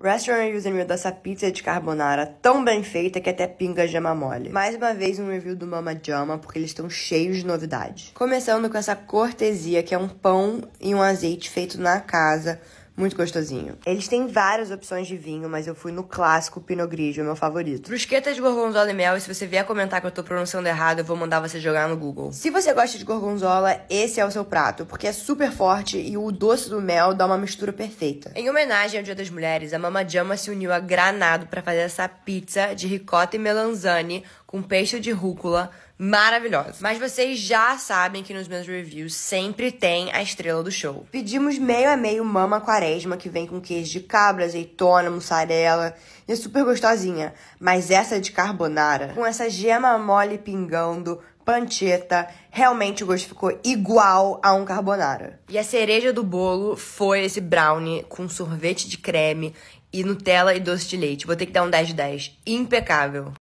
Restaurant Reviews review dessa pizza de carbonara tão bem feita que até pinga gema mole. Mais uma vez um review do Mama Jama, porque eles estão cheios de novidades. Começando com essa cortesia, que é um pão e um azeite feito na casa, muito gostosinho. Eles têm várias opções de vinho, mas eu fui no clássico Pinot Grigio, meu favorito. Brusqueta de gorgonzola e mel, e se você vier comentar que eu tô pronunciando errado, eu vou mandar você jogar no Google. Se você gosta de gorgonzola, esse é o seu prato, porque é super forte e o doce do mel dá uma mistura perfeita. Em homenagem ao Dia das Mulheres, a Mama Jama se uniu a Granado para fazer essa pizza de ricota e melanzane com peixe de rúcula, maravilhosa. Mas vocês já sabem que nos meus reviews sempre tem a estrela do show. Pedimos meio a meio mama quaresma, que vem com queijo de cabra, azeitona, mussarela, e é super gostosinha. Mas essa é de carbonara, com essa gema mole pingando, panceta, realmente o gosto ficou igual a um carbonara. E a cereja do bolo foi esse brownie com sorvete de creme e Nutella e doce de leite. Vou ter que dar um 10 de 10. Impecável.